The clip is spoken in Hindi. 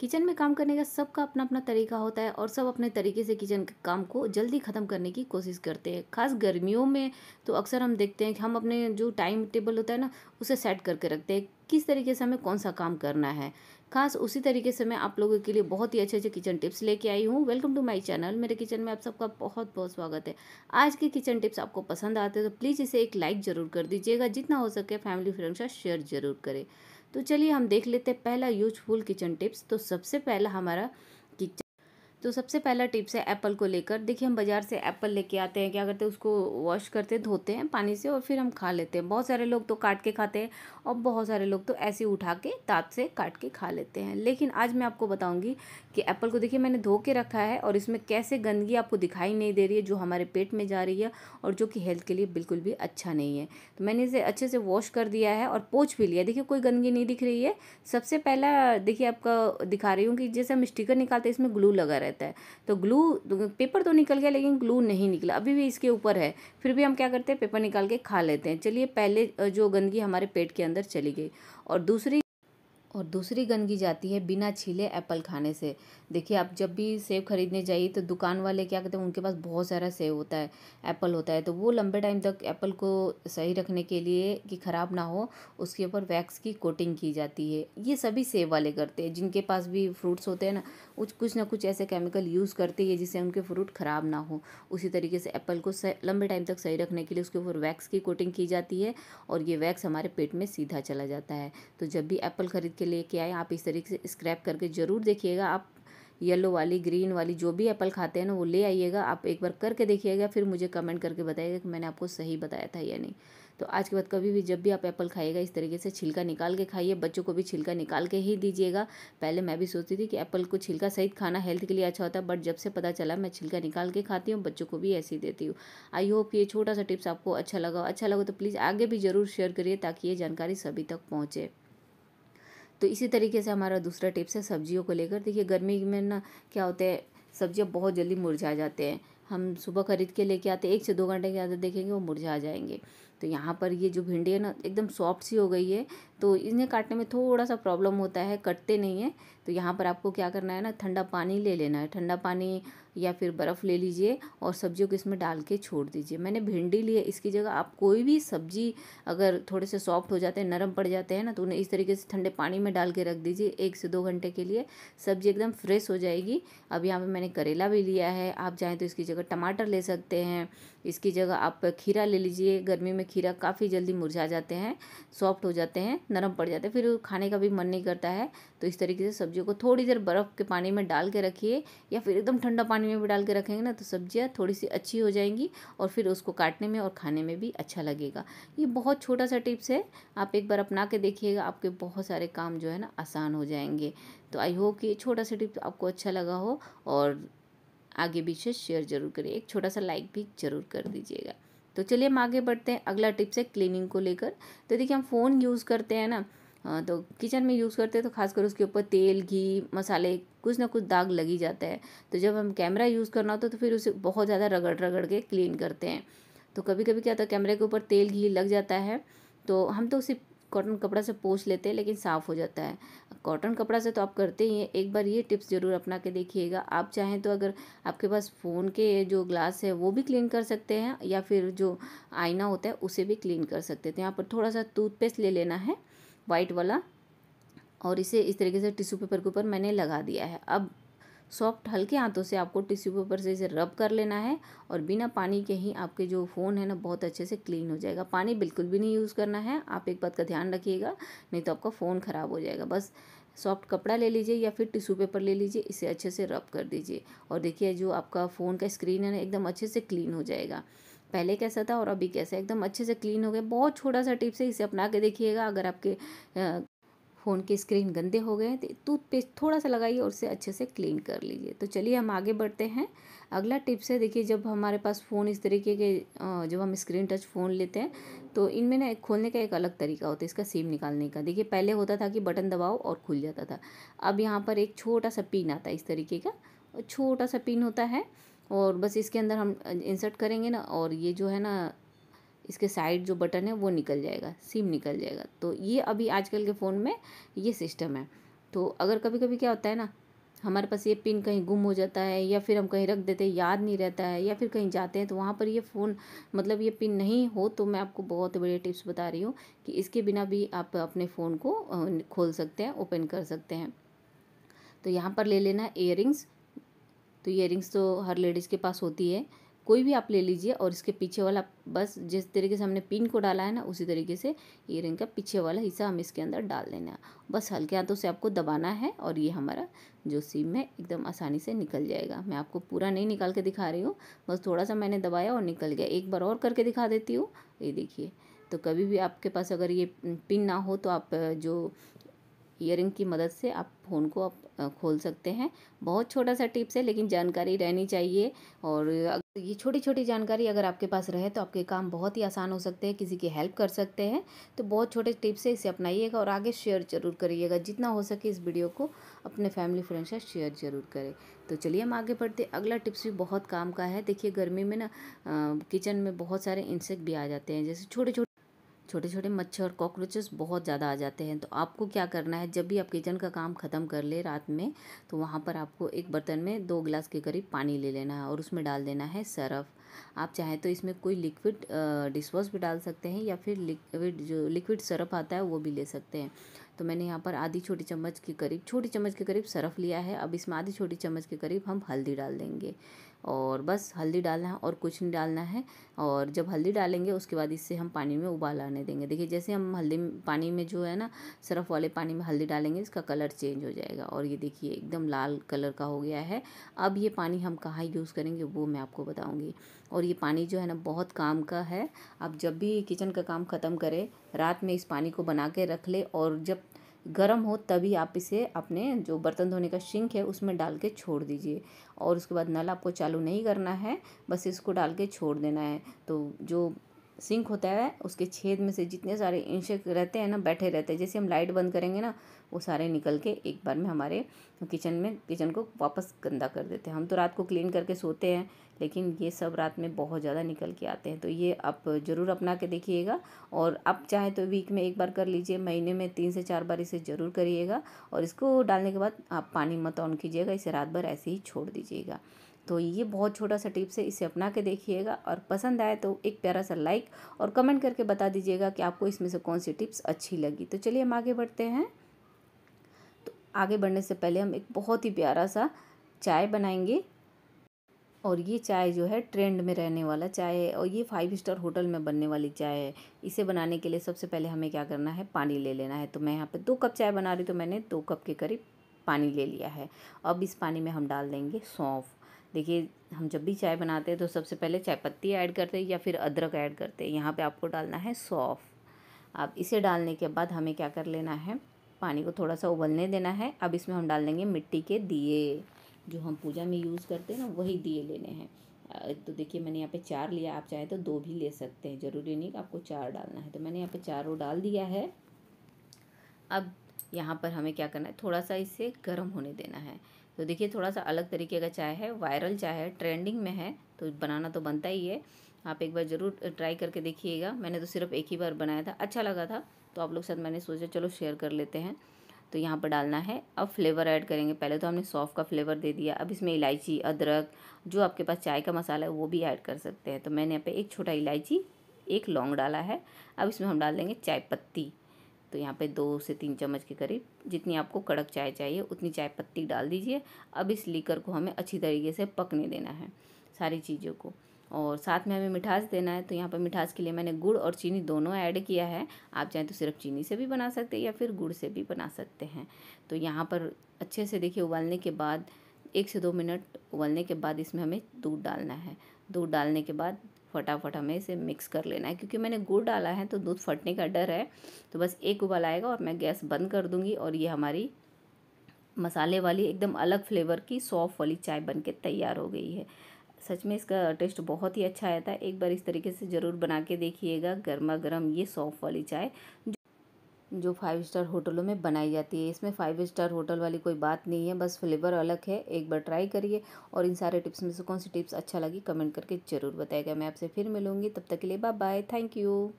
किचन में काम करने का सबका अपना अपना तरीका होता है और सब अपने तरीके से किचन के काम को जल्दी ख़त्म करने की कोशिश करते हैं खास गर्मियों में तो अक्सर हम देखते हैं कि हम अपने जो टाइम टेबल होता है ना उसे सेट करके रखते हैं किस तरीके से हमें कौन सा काम करना है खास उसी तरीके से मैं आप लोगों के लिए बहुत ही अच्छे अच्छे किचन टिप्स लेके आई हूँ वेलकम टू माई चैनल मेरे किचन में आप सबका बहुत बहुत स्वागत है आज के किचन टिप्स आपको पसंद आते हैं तो प्लीज़ इसे एक लाइक ज़रूर कर दीजिएगा जितना हो सके फैमिली फ्रेंड्स का शेयर ज़रूर करें तो चलिए हम देख लेते हैं पहला यूजफुल किचन टिप्स तो सबसे पहला हमारा तो सबसे पहला टिप्स है एप्पल को लेकर देखिए हम बाज़ार से एप्पल लेके आते हैं क्या करते तो हैं उसको वॉश करते धोते हैं पानी से और फिर हम खा लेते हैं बहुत सारे लोग तो काट के खाते हैं और बहुत सारे लोग तो ऐसे उठा के दाँत से काट के खा लेते हैं लेकिन आज मैं आपको बताऊँगी कि एप्पल को देखिए मैंने धो के रखा है और इसमें कैसे गंदगी आपको दिखाई नहीं दे रही है जो हमारे पेट में जा रही है और जो कि हेल्थ के लिए बिल्कुल भी अच्छा नहीं है तो मैंने इसे अच्छे से वॉश कर दिया है और पोछ भी लिया देखिए कोई गंदगी नहीं दिख रही है सबसे पहला देखिए आपका दिखा रही हूँ कि जैसे हम स्टिकर निकालते हैं इसमें ग्लू लगा रहता है रहता है तो ग्लू पेपर तो निकल गया लेकिन ग्लू नहीं निकला अभी भी इसके ऊपर है फिर भी हम क्या करते हैं पेपर निकाल के खा लेते हैं चलिए पहले जो गंदगी हमारे पेट के अंदर चली गई और दूसरी और दूसरी गंदगी जाती है बिना छीले एप्पल खाने से देखिए आप जब भी सेब खरीदने जाइए तो दुकान वाले क्या कहते हैं उनके पास बहुत सारा सेब होता है एप्पल होता है तो वो लंबे टाइम तक एप्पल को सही रखने के लिए कि ख़राब ना हो उसके ऊपर वैक्स की कोटिंग की जाती है ये सभी सेब वाले करते हैं जिनके पास भी फ्रूट्स होते हैं ना कुछ कुछ ना कुछ ऐसे केमिकल यूज़ करते हैं जिससे उनके फ्रूट ख़राब ना हो उसी तरीके से एप्पल को लंबे टाइम तक सही रखने के लिए उसके ऊपर वैक्स की कोटिंग की जाती है और ये वैक्स हमारे पेट में सीधा चला जाता है तो जब भी एप्पल खरीद के के क्या आए आप इस तरीके से स्क्रैप करके ज़रूर देखिएगा आप येलो वाली ग्रीन वाली जो भी एप्पल खाते हैं ना वो ले आइएगा आप एक बार करके देखिएगा फिर मुझे कमेंट करके बताइएगा कि मैंने आपको सही बताया था या नहीं तो आज के बाद कभी भी जब भी आप एप्पल खाइएगा इस तरीके से छिलका निकाल के खाइए बच्चों को भी छिलका निकाल के ही दीजिएगा पहले मैं भी सोचती थी कि एप्पल को छिलका सहित खाना हेल्थ के लिए अच्छा होता है बट जब से पता चला मैं छिलका निकाल के खाती हूँ बच्चों को भी ऐसे ही देती हूँ आई होप ये छोटा सा टिप्स आपको अच्छा लगा अच्छा लगा तो प्लीज़ आगे भी ज़रूर शेयर करिए ताकि ये जानकारी सभी तक पहुँचे तो इसी तरीके से हमारा दूसरा टिप्स है सब्जियों को लेकर देखिए गर्मी में ना क्या होता है सब्जियाँ बहुत जल्दी मुरझा जाते हैं हम सुबह खरीद के लेके आते एक से दो घंटे के अंदर देखेंगे वो मुरझा जाएंगे तो यहाँ पर ये जो भिंडी है ना एकदम सॉफ्ट सी हो गई है तो इन्हें काटने में थोड़ा सा प्रॉब्लम होता है कटते नहीं है तो यहाँ पर आपको क्या करना है ना ठंडा पानी ले लेना है ठंडा पानी या फिर बर्फ़ ले लीजिए और सब्जियों को इसमें डाल के छोड़ दीजिए मैंने भिंडी ली है इसकी जगह आप कोई भी सब्जी अगर थोड़े से सॉफ्ट हो जाते हैं नरम पड़ जाते हैं ना तो उन्हें इस तरीके से ठंडे पानी में डाल के रख दीजिए एक से दो घंटे के लिए सब्जी एकदम फ्रेश हो जाएगी अब यहाँ पर मैंने करेला भी लिया है आप चाहें तो इसकी जगह टमाटर ले सकते हैं इसकी जगह आप खीरा ले लीजिए गर्मी में खीरा काफ़ी जल्दी मुरझा जाते हैं सॉफ्ट हो जाते हैं नरम पड़ जाते हैं फिर खाने का भी मन नहीं करता है तो इस तरीके से सब्जियों को थोड़ी देर बर्फ़ के पानी में डाल के रखिए या फिर एकदम ठंडा पानी में भी डाल के रखेंगे ना तो सब्जियाँ थोड़ी सी अच्छी हो जाएंगी और फिर उसको काटने में और खाने में भी अच्छा लगेगा ये बहुत छोटा सा टिप्स है आप एक बार अपना के देखिएगा आपके बहुत सारे काम जो है ना आसान हो जाएंगे तो आई होप कि ये छोटा सा टिप्स आपको अच्छा लगा हो और आगे पीछे शेयर जरूर करिए एक छोटा सा लाइक भी जरूर कर दीजिएगा तो चलिए हम आगे बढ़ते हैं अगला टिप्स है क्लीनिंग को लेकर तो देखिए हम फ़ोन यूज़ करते हैं ना तो किचन में यूज़ करते हैं तो खासकर उसके ऊपर तेल घी मसाले कुछ ना कुछ दाग लगी जाता है तो जब हम कैमरा यूज़ करना होता है तो फिर उसे बहुत ज़्यादा रगड़ रगड़ के क्लीन करते हैं तो कभी कभी क्या होता है कैमरे के ऊपर तेल घी लग जाता है तो हम तो उसे कॉटन कपड़ा से पोछ लेते हैं लेकिन साफ़ हो जाता है कॉटन कपड़ा से तो आप करते ही हैं एक बार ये टिप्स ज़रूर अपना के देखिएगा आप चाहें तो अगर आपके पास फ़ोन के जो ग्लास है वो भी क्लीन कर सकते हैं या फिर जो आईना होता है उसे भी क्लीन कर सकते हैं तो यहाँ पर थोड़ा सा टूथपेस्ट ले लेना है वाइट वाला और इसे इस तरीके से टिश्यू पेपर के ऊपर मैंने लगा दिया है अब सॉफ्ट हल्के हाथों से आपको टिश्यू पेपर से इसे रब कर लेना है और बिना पानी के ही आपके जो फ़ोन है ना बहुत अच्छे से क्लीन हो जाएगा पानी बिल्कुल भी नहीं यूज़ करना है आप एक बात का ध्यान रखिएगा नहीं तो आपका फ़ोन ख़राब हो जाएगा बस सॉफ्ट कपड़ा ले लीजिए या फिर टिश्यू पेपर ले लीजिए इसे अच्छे से रब कर दीजिए और देखिए जो आपका फ़ोन का स्क्रीन है ना एकदम अच्छे से क्लीन हो जाएगा पहले कैसा था और अभी कैसा एकदम अच्छे से क्लीन हो गया बहुत छोटा सा टिप्स है इसे अपना के देखिएगा अगर आपके फ़ोन के स्क्रीन गंदे हो गए तो टूथपेस्ट थोड़ा सा लगाइए और उसे अच्छे से क्लीन कर लीजिए तो चलिए हम आगे बढ़ते हैं अगला टिप्स है देखिए जब हमारे पास फ़ोन इस तरीके के जब हम स्क्रीन टच फ़ोन लेते हैं तो इनमें ना खोलने का एक अलग तरीका होता है इसका सिम निकालने का देखिए पहले होता था कि बटन दबाओ और खुल जाता था अब यहाँ पर एक छोटा सा पिन आता है इस तरीके का छोटा सा पिन होता है और बस इसके अंदर हम इंसर्ट करेंगे ना और ये जो है ना इसके साइड जो बटन है वो निकल जाएगा सिम निकल जाएगा तो ये अभी आजकल के फ़ोन में ये सिस्टम है तो अगर कभी कभी क्या होता है ना हमारे पास ये पिन कहीं गुम हो जाता है या फिर हम कहीं रख देते हैं याद नहीं रहता है या फिर कहीं जाते हैं तो वहाँ पर ये फ़ोन मतलब ये पिन नहीं हो तो मैं आपको बहुत बढ़िया टिप्स बता रही हूँ कि इसके बिना भी आप अपने फ़ोन को खोल सकते हैं ओपन कर सकते हैं तो यहाँ पर ले लेना इयर तो इयर तो हर लेडीज़ के पास होती है कोई भी आप ले लीजिए और इसके पीछे वाला बस जिस तरीके से हमने पिन को डाला है ना उसी तरीके से रिंग का पीछे वाला हिस्सा हम इसके अंदर डाल देना बस हल्के हाथों से आपको दबाना है और ये हमारा जो सीम है एकदम आसानी से निकल जाएगा मैं आपको पूरा नहीं निकाल के दिखा रही हूँ बस थोड़ा सा मैंने दबाया और निकल गया एक बार और करके दिखा देती हूँ ये देखिए तो कभी भी आपके पास अगर ये पिन ना हो तो आप जो ईयर की मदद से आप फ़ोन को आप खोल सकते हैं बहुत छोटा सा टिप्स है लेकिन जानकारी रहनी चाहिए और ये छोटी छोटी जानकारी अगर आपके पास रहे तो आपके काम बहुत ही आसान हो सकते हैं किसी की हेल्प कर सकते हैं तो बहुत छोटे टिप्स है इसे अपनाइएगा और आगे शेयर जरूर करिएगा जितना हो सके इस वीडियो को अपने फैमिली फ्रेंड्स से शेयर जरूर करें तो चलिए हम आगे बढ़ते अगला टिप्स भी बहुत काम का है देखिए गर्मी में ना किचन में बहुत सारे इंसेक्ट भी आ जाते हैं जैसे छोटे छोटे छोटे छोटे मच्छर और कॉकरोचेस बहुत ज़्यादा आ जाते हैं तो आपको क्या करना है जब भी आप किचन का काम ख़त्म कर ले रात में तो वहाँ पर आपको एक बर्तन में दो गिलास के करीब पानी ले लेना है और उसमें डाल देना है सरफ आप चाहें तो इसमें कोई लिक्विड डिशवॉश भी डाल सकते हैं या फिर लिक्विड जो लिक्विड सरफ आता है वो भी ले सकते हैं तो मैंने यहाँ पर आधी छोटी चम्मच के करीब छोटी चम्मच के करीब सरफ लिया है अब इसमें आधी छोटी चम्मच के करीब हम हल्दी डाल देंगे और बस हल्दी डालना है और कुछ नहीं डालना है और जब हल्दी डालेंगे उसके बाद इससे हम पानी में उबाल आने देंगे देखिए जैसे हम हल्दी पानी में जो है ना सरफ वाले पानी में हल्दी डालेंगे इसका कलर चेंज हो जाएगा और ये देखिए एकदम लाल कलर का हो गया है अब ये पानी हम कहाँ यूज़ करेंगे वो मैं आपको बताऊँगी और ये पानी जो है ना बहुत काम का है आप जब भी किचन का काम ख़त्म करें रात में इस पानी को बना के रख ले और जब गर्म हो तभी आप इसे अपने जो बर्तन धोने का सिंक है उसमें डाल के छोड़ दीजिए और उसके बाद नल आपको चालू नहीं करना है बस इसको डाल के छोड़ देना है तो जो सिंक होता है उसके छेद में से जितने सारे इंसेक्ट रहते हैं ना बैठे रहते हैं जैसे हम लाइट बंद करेंगे ना वो सारे निकल के एक बार में हमारे किचन में किचन को वापस गंदा कर देते हैं हम तो रात को क्लीन करके सोते हैं लेकिन ये सब रात में बहुत ज़्यादा निकल के आते हैं तो ये आप ज़रूर अपना के देखिएगा और आप चाहे तो वीक में एक बार कर लीजिए महीने में तीन से चार बार इसे ज़रूर करिएगा और इसको डालने के बाद आप पानी मत ऑन कीजिएगा इसे रात भर ऐसे ही छोड़ दीजिएगा तो ये बहुत छोटा सा टिप्स है इसे अपना के देखिएगा और पसंद आए तो एक प्यारा सा लाइक और कमेंट करके बता दीजिएगा कि आपको इसमें से कौन सी टिप्स अच्छी लगी तो चलिए हम आगे बढ़ते हैं तो आगे बढ़ने से पहले हम एक बहुत ही प्यारा सा चाय बनाएंगे और ये चाय जो है ट्रेंड में रहने वाला चाय है और ये फाइव स्टार होटल में बनने वाली चाय है इसे बनाने के लिए सबसे पहले हमें क्या करना है पानी ले लेना है तो मैं यहाँ पे दो कप चाय बना रही तो मैंने दो कप के करीब पानी ले लिया है अब इस पानी में हम डाल देंगे सौंफ देखिए हम जब भी चाय बनाते हैं तो सबसे पहले चाय पत्ती ऐड करते हैं या फिर अदरक ऐड करते हैं यहाँ पे आपको डालना है सौफ़ अब इसे डालने के बाद हमें क्या कर लेना है पानी को थोड़ा सा उबलने देना है अब इसमें हम डाल देंगे मिट्टी के दिए जो हम पूजा में यूज़ करते हैं ना वही दिए लेने हैं तो देखिए मैंने यहाँ पे चार लिया आप चाहें तो दो भी ले सकते हैं ज़रूरी नहीं कि आपको चार डालना है तो मैंने यहाँ पे चारों डाल दिया है अब यहाँ पर हमें क्या करना है थोड़ा सा इसे गर्म होने देना है तो देखिए थोड़ा सा अलग तरीके का चाय है वायरल चाय है ट्रेंडिंग में है तो बनाना तो बनता ही है आप एक बार ज़रूर ट्राई करके देखिएगा मैंने तो सिर्फ एक ही बार बनाया था अच्छा लगा था तो आप लोग साथ मैंने सोचा चलो शेयर कर लेते हैं तो यहाँ पर डालना है अब फ्लेवर ऐड करेंगे पहले तो हमने सौफ़ का फ्लेवर दे दिया अब इसमें इलायची अदरक जो आपके पास चाय का मसाला है वो भी ऐड कर सकते हैं तो मैंने यहाँ पे एक छोटा इलायची एक लौंग डाला है अब इसमें हम डाल देंगे चाय पत्ती तो यहाँ पे दो से तीन चम्मच के करीब जितनी आपको कड़क चाय चाहिए उतनी चाय पत्ती डाल दीजिए अब इस लीकर को हमें अच्छी तरीके से पकने देना है सारी चीज़ों को और साथ में हमें मिठास देना है तो यहाँ पर मिठास के लिए मैंने गुड़ और चीनी दोनों ऐड किया है आप चाहें तो सिर्फ चीनी से भी बना सकते हैं या फिर गुड़ से भी बना सकते हैं तो यहाँ पर अच्छे से देखिए उबालने के बाद एक से दो मिनट उबलने के बाद इसमें हमें दूध डालना है दूध डालने के बाद फटाफट हमें इसे मिक्स कर लेना है क्योंकि मैंने गुड़ डाला है तो दूध फटने का डर है तो बस एक उबाल आएगा और मैं गैस बंद कर दूँगी और ये हमारी मसाले वाली एकदम अलग फ्लेवर की सॉफ्ट वाली चाय बन के तैयार हो गई है सच में इसका टेस्ट बहुत ही अच्छा आया था एक बार इस तरीके से ज़रूर बना के देखिएगा गर्मा गर्म ये सॉफ्ट वाली चाय जो फाइव स्टार होटलों में बनाई जाती है इसमें फाइव स्टार होटल वाली कोई बात नहीं है बस फ्लेवर अलग है एक बार ट्राई करिए और इन सारे टिप्स में से कौन सी टिप्स अच्छा लगी कमेंट करके ज़रूर बताएगा मैं आपसे फिर मिलूँगी तब तक के लिए बाय बाय थैंक यू